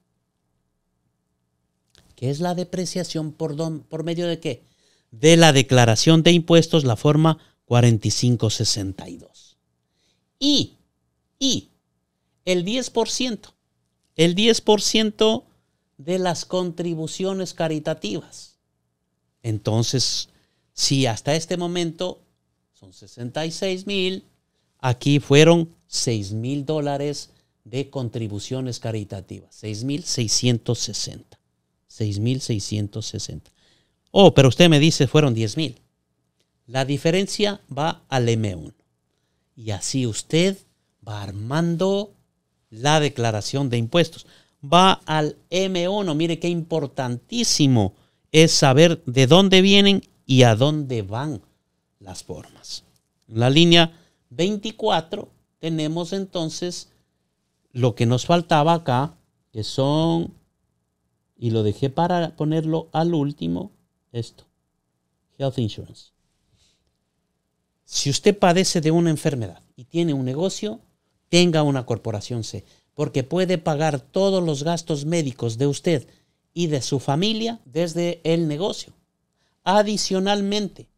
[SPEAKER 1] ¿Qué es la depreciación por, don, por medio de qué? De la declaración de impuestos, la forma 4562. Y, y, el 10%, el 10% de las contribuciones caritativas. Entonces, si hasta este momento son 66 mil, aquí fueron 6 mil dólares de contribuciones caritativas, 6.660. 6.660. Oh, pero usted me dice fueron 10.000. La diferencia va al M1. Y así usted va armando la declaración de impuestos. Va al M1. Mire qué importantísimo es saber de dónde vienen y a dónde van las formas. En la línea 24 tenemos entonces lo que nos faltaba acá, que son y lo dejé para ponerlo al último, esto, Health Insurance. Si usted padece de una enfermedad y tiene un negocio, tenga una corporación C, porque puede pagar todos los gastos médicos de usted y de su familia desde el negocio. Adicionalmente,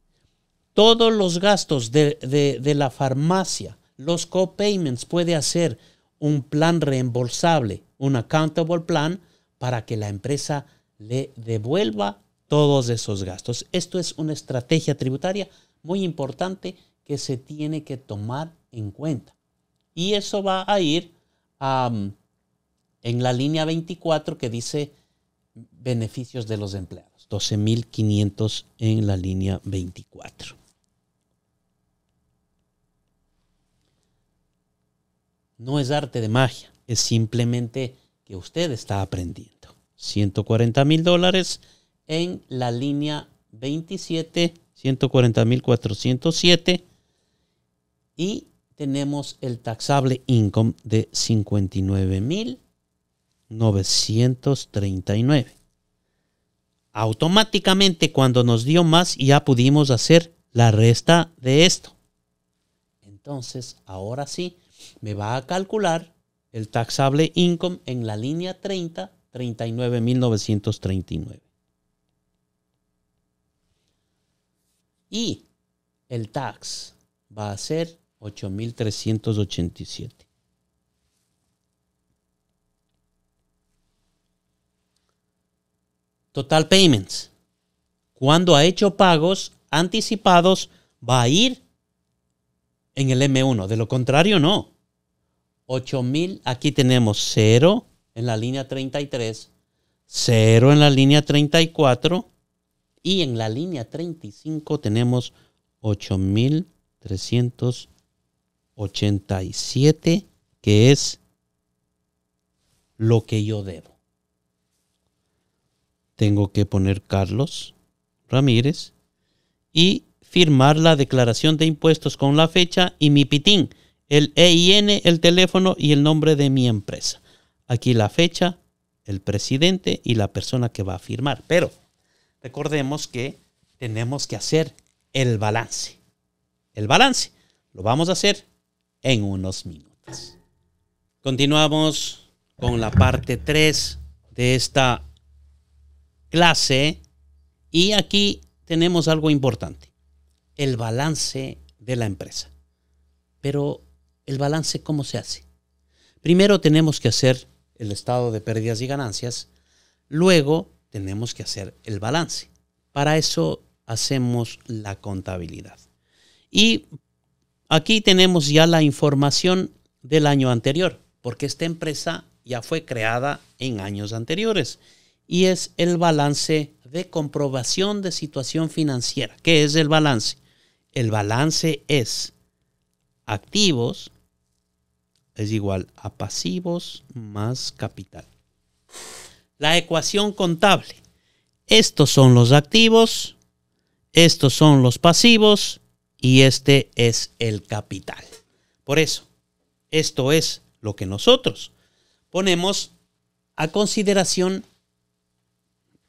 [SPEAKER 1] todos los gastos de, de la farmacia, los copayments puede hacer un plan reembolsable, un accountable plan, para que la empresa le devuelva todos esos gastos. Esto es una estrategia tributaria muy importante que se tiene que tomar en cuenta. Y eso va a ir en la línea 24 que dice beneficios de los empleados. 12.500 en la línea 24. No es arte de magia, es simplemente que usted está aprendiendo. 140 mil dólares en la línea 27, $140,407. Y tenemos el taxable income de $59,939. Automáticamente cuando nos dio más ya pudimos hacer la resta de esto. Entonces, ahora sí, me va a calcular el taxable income en la línea 30 39.939. Y el tax va a ser 8.387. Total Payments. Cuando ha hecho pagos anticipados, va a ir en el M1. De lo contrario, no. 8.000, aquí tenemos 0, en la línea 33, 0 en la línea 34 y en la línea 35 tenemos 8.387 que es lo que yo debo. Tengo que poner Carlos Ramírez y firmar la declaración de impuestos con la fecha y mi pitín, el EIN, el teléfono y el nombre de mi empresa. Aquí la fecha, el presidente y la persona que va a firmar. Pero recordemos que tenemos que hacer el balance. El balance lo vamos a hacer en unos minutos. Continuamos con la parte 3 de esta clase y aquí tenemos algo importante, el balance de la empresa. Pero el balance, ¿cómo se hace? Primero tenemos que hacer el estado de pérdidas y ganancias, luego tenemos que hacer el balance. Para eso hacemos la contabilidad. Y aquí tenemos ya la información del año anterior, porque esta empresa ya fue creada en años anteriores y es el balance de comprobación de situación financiera. ¿Qué es el balance? El balance es activos es igual a pasivos más capital. La ecuación contable. Estos son los activos, estos son los pasivos y este es el capital. Por eso, esto es lo que nosotros ponemos a consideración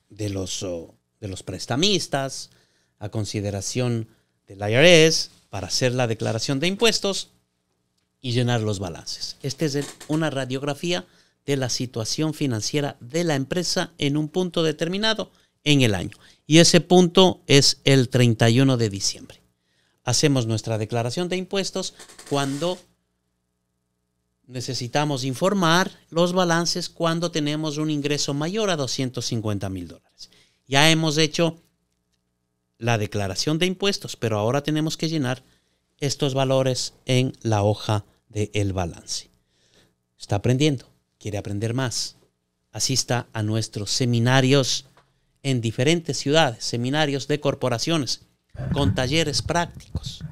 [SPEAKER 1] de los, oh, de los prestamistas, a consideración del IRS para hacer la declaración de impuestos y llenar los balances. Esta es una radiografía de la situación financiera de la empresa en un punto determinado en el año. Y ese punto es el 31 de diciembre. Hacemos nuestra declaración de impuestos cuando necesitamos informar los balances cuando tenemos un ingreso mayor a 250 mil dólares. Ya hemos hecho la declaración de impuestos, pero ahora tenemos que llenar estos valores en la hoja el balance. Está aprendiendo, quiere aprender más. Asista a nuestros seminarios en diferentes ciudades, seminarios de corporaciones, con talleres prácticos.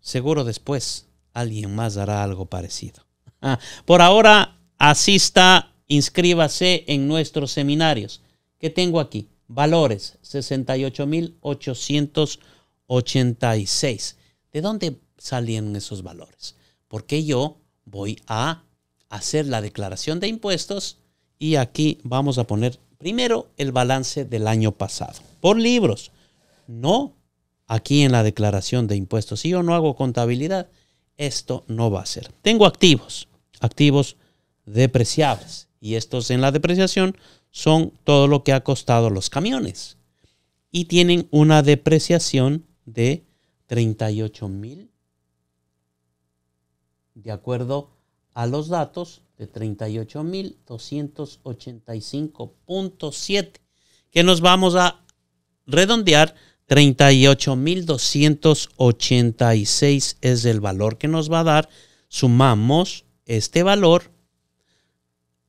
[SPEAKER 1] Seguro después alguien más hará algo parecido. por ahora, asista, inscríbase en nuestros seminarios. que tengo aquí? Valores, 68.886. ¿De dónde salían esos valores? porque yo voy a hacer la declaración de impuestos y aquí vamos a poner primero el balance del año pasado por libros, no aquí en la declaración de impuestos. Si yo no hago contabilidad, esto no va a ser. Tengo activos, activos depreciables y estos en la depreciación son todo lo que ha costado los camiones y tienen una depreciación de 38 mil de acuerdo a los datos de 38.285.7, que nos vamos a redondear. 38.286 es el valor que nos va a dar. Sumamos este valor,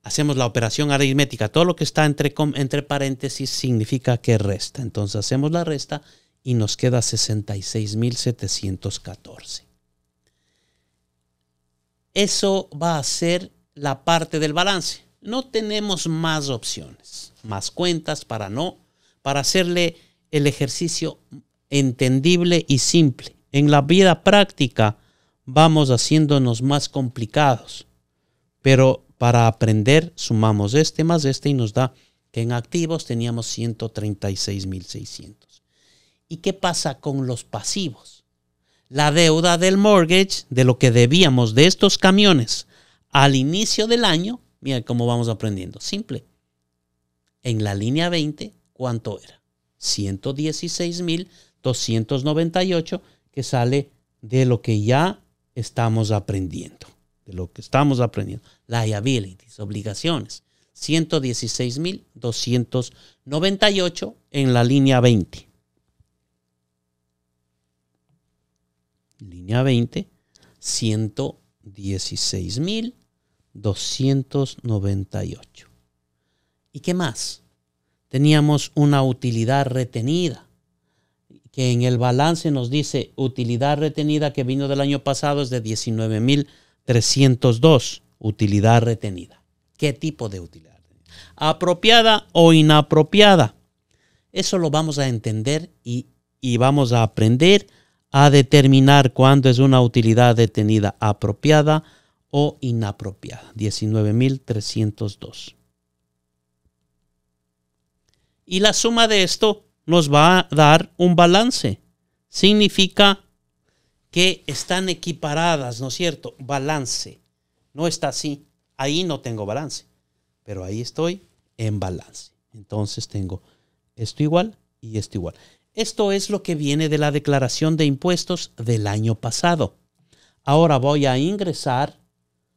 [SPEAKER 1] hacemos la operación aritmética. Todo lo que está entre, entre paréntesis significa que resta. Entonces hacemos la resta y nos queda 66.714. Eso va a ser la parte del balance. No tenemos más opciones, más cuentas para no, para hacerle el ejercicio entendible y simple. En la vida práctica vamos haciéndonos más complicados, pero para aprender sumamos este más este y nos da que en activos teníamos 136.600. ¿Y qué pasa con los pasivos? la deuda del mortgage, de lo que debíamos de estos camiones al inicio del año, mira cómo vamos aprendiendo. Simple. En la línea 20, ¿cuánto era? 116.298 que sale de lo que ya estamos aprendiendo. De lo que estamos aprendiendo. Liabilities, obligaciones. 116.298 en la línea 20. línea 20, 116.298. ¿Y qué más? Teníamos una utilidad retenida, que en el balance nos dice utilidad retenida que vino del año pasado es de 19.302, utilidad retenida. ¿Qué tipo de utilidad? ¿Apropiada o inapropiada? Eso lo vamos a entender y, y vamos a aprender a determinar cuándo es una utilidad detenida apropiada o inapropiada. 19.302. Y la suma de esto nos va a dar un balance. Significa que están equiparadas, ¿no es cierto? Balance. No está así. Ahí no tengo balance, pero ahí estoy en balance. Entonces tengo esto igual y esto igual. Esto es lo que viene de la declaración de impuestos del año pasado. Ahora voy a ingresar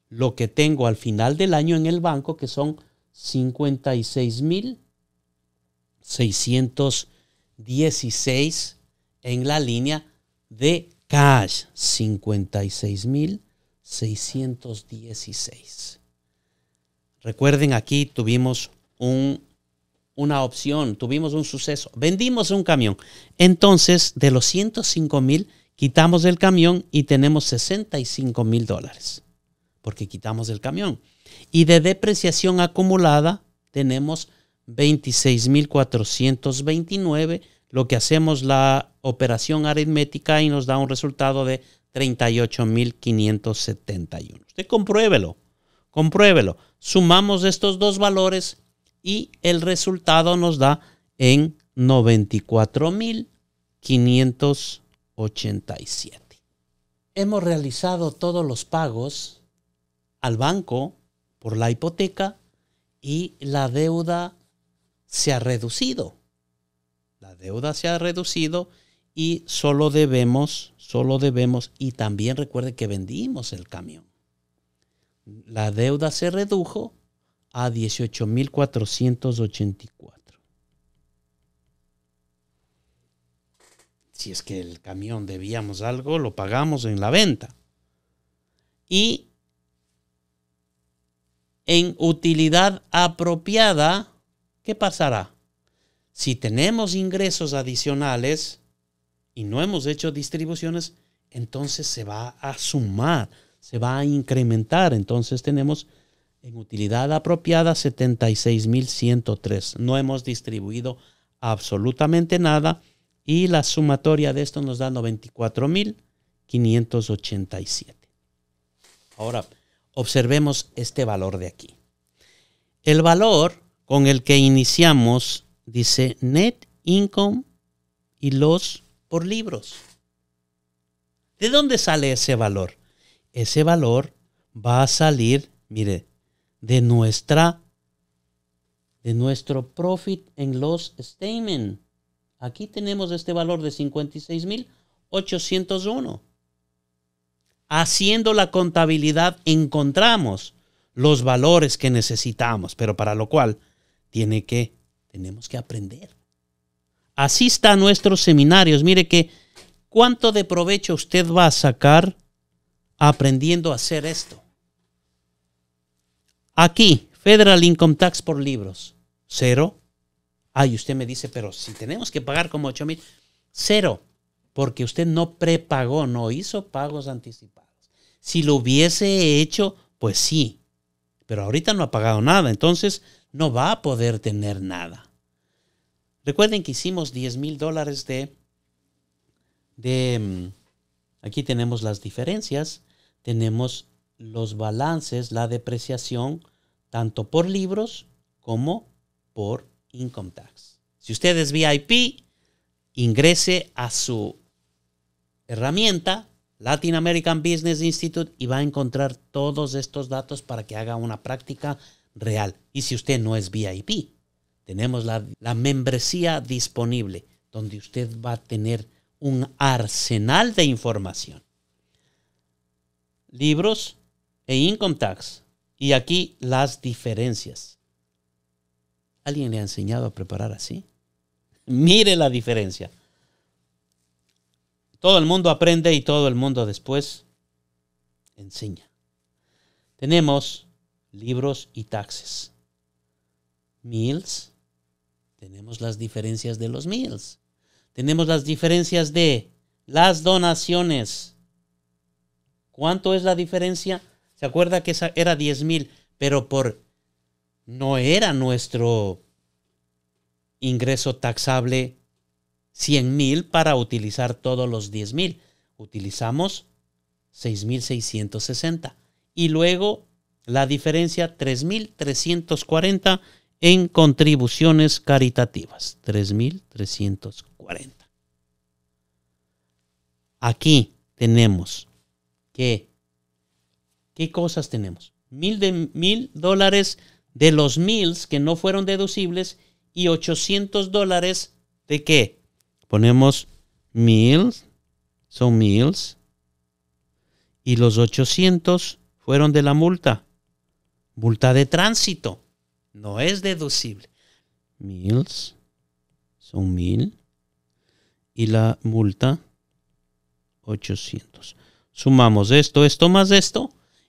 [SPEAKER 1] lo que tengo al final del año en el banco, que son 56.616 en la línea de cash. 56.616. Recuerden, aquí tuvimos un una opción, tuvimos un suceso, vendimos un camión. Entonces, de los 105 mil, quitamos el camión y tenemos 65 mil dólares, porque quitamos el camión. Y de depreciación acumulada, tenemos 26.429, lo que hacemos la operación aritmética y nos da un resultado de 38.571. Usted compruébelo, compruébelo. Sumamos estos dos valores y el resultado nos da en 94.587. Hemos realizado todos los pagos al banco por la hipoteca y la deuda se ha reducido. La deuda se ha reducido y solo debemos, solo debemos, y también recuerde que vendimos el camión. La deuda se redujo a 18.484. Si es que el camión debíamos algo, lo pagamos en la venta. Y en utilidad apropiada, ¿qué pasará? Si tenemos ingresos adicionales y no hemos hecho distribuciones, entonces se va a sumar, se va a incrementar. Entonces tenemos en utilidad apropiada, 76.103. No hemos distribuido absolutamente nada y la sumatoria de esto nos da 94.587. Ahora, observemos este valor de aquí. El valor con el que iniciamos dice net income y los por libros. ¿De dónde sale ese valor? Ese valor va a salir, mire, de nuestra de nuestro profit en los statement. Aquí tenemos este valor de 56,801. Haciendo la contabilidad encontramos los valores que necesitamos, pero para lo cual tiene que tenemos que aprender. Asista a nuestros seminarios, mire que cuánto de provecho usted va a sacar aprendiendo a hacer esto. Aquí, Federal Income Tax por libros, cero. Ay, usted me dice, pero si tenemos que pagar como 8 mil, cero, porque usted no prepagó, no hizo pagos anticipados. Si lo hubiese hecho, pues sí, pero ahorita no ha pagado nada, entonces no va a poder tener nada. Recuerden que hicimos 10 mil dólares de, de... Mm, aquí tenemos las diferencias, tenemos los balances, la depreciación, tanto por libros como por income tax. Si usted es VIP, ingrese a su herramienta Latin American Business Institute y va a encontrar todos estos datos para que haga una práctica real. Y si usted no es VIP, tenemos la, la membresía disponible donde usted va a tener un arsenal de información. Libros, e income tax. Y aquí las diferencias. ¿Alguien le ha enseñado a preparar así? Mire la diferencia. Todo el mundo aprende y todo el mundo después enseña. Tenemos libros y taxes. Meals. Tenemos las diferencias de los meals. Tenemos las diferencias de las donaciones. ¿Cuánto es la diferencia? ¿Se acuerda que esa era 10.000? Pero por no era nuestro ingreso taxable 100.000 para utilizar todos los 10 mil. Utilizamos 6.660. Y luego la diferencia 3.340 en contribuciones caritativas. 3.340. Aquí tenemos que ¿Qué cosas tenemos? Mil, de, dólares de los mils que no fueron deducibles y 800 dólares de qué? Ponemos mils, son mils, y los 800 fueron de la multa, multa de tránsito, no es deducible. Mils, son mil, y la multa 800. Sumamos esto, esto más esto,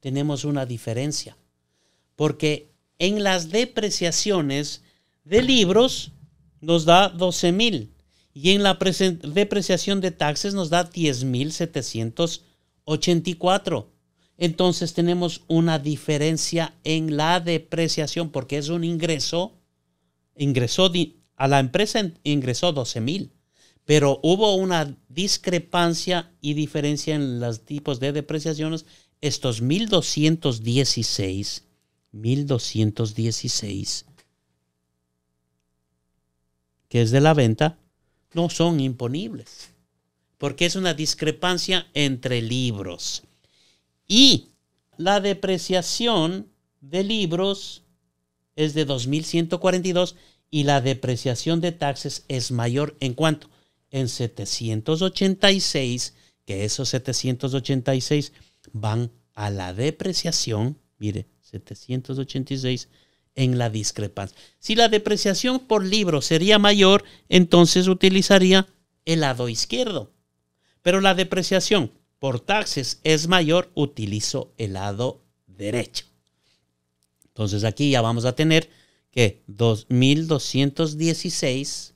[SPEAKER 1] tenemos una diferencia. Porque en las depreciaciones de libros nos da 12 mil y en la depreciación de taxes nos da 10.784. Entonces tenemos una diferencia en la depreciación porque es un ingreso, ingresó a la empresa ingresó 12 mil, pero hubo una discrepancia y diferencia en los tipos de depreciaciones estos 1216, 1216, que es de la venta, no son imponibles, porque es una discrepancia entre libros. Y la depreciación de libros es de 2142 y la depreciación de taxes es mayor en cuanto en 786, que esos 786 van a la depreciación, mire, 786 en la discrepancia. Si la depreciación por libro sería mayor, entonces utilizaría el lado izquierdo. Pero la depreciación por taxes es mayor, utilizo el lado derecho. Entonces aquí ya vamos a tener que 2216,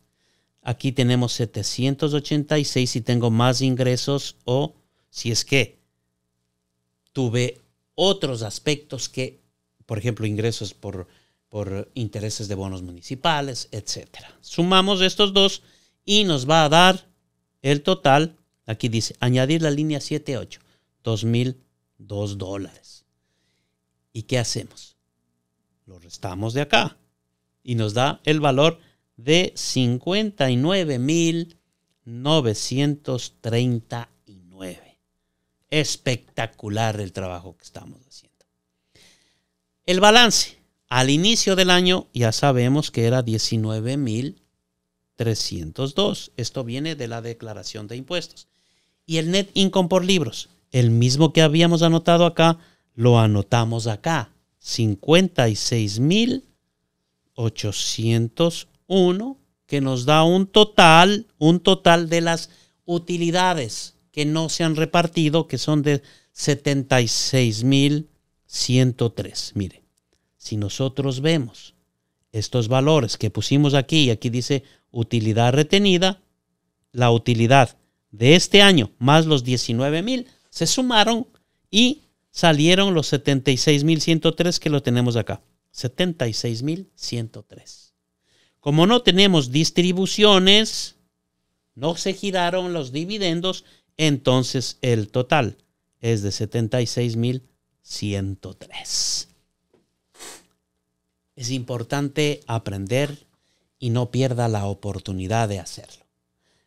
[SPEAKER 1] aquí tenemos 786 si tengo más ingresos o si es que tuve otros aspectos que, por ejemplo, ingresos por, por intereses de bonos municipales, etc. Sumamos estos dos y nos va a dar el total, aquí dice, añadir la línea 78, 2.002 dólares. ¿Y qué hacemos? Lo restamos de acá y nos da el valor de 59.939 espectacular el trabajo que estamos haciendo. El balance. Al inicio del año ya sabemos que era 19.302. Esto viene de la declaración de impuestos. Y el net income por libros, el mismo que habíamos anotado acá, lo anotamos acá. 56.801 que nos da un total, un total de las utilidades que no se han repartido, que son de 76.103. Mire, si nosotros vemos estos valores que pusimos aquí, y aquí dice utilidad retenida, la utilidad de este año más los 19.000 se sumaron y salieron los 76.103 que lo tenemos acá. 76.103. Como no tenemos distribuciones, no se giraron los dividendos entonces el total es de 76.103. Es importante aprender y no pierda la oportunidad de hacerlo.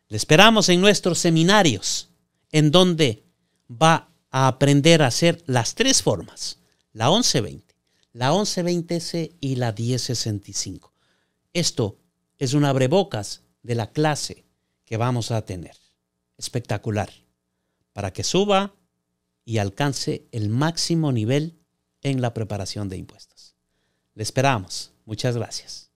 [SPEAKER 1] Le esperamos en nuestros seminarios, en donde va a aprender a hacer las tres formas, la 1120, la 1120S y la 1065. Esto es un abrebocas de la clase que vamos a tener espectacular para que suba y alcance el máximo nivel en la preparación de impuestos. Le esperamos. Muchas gracias.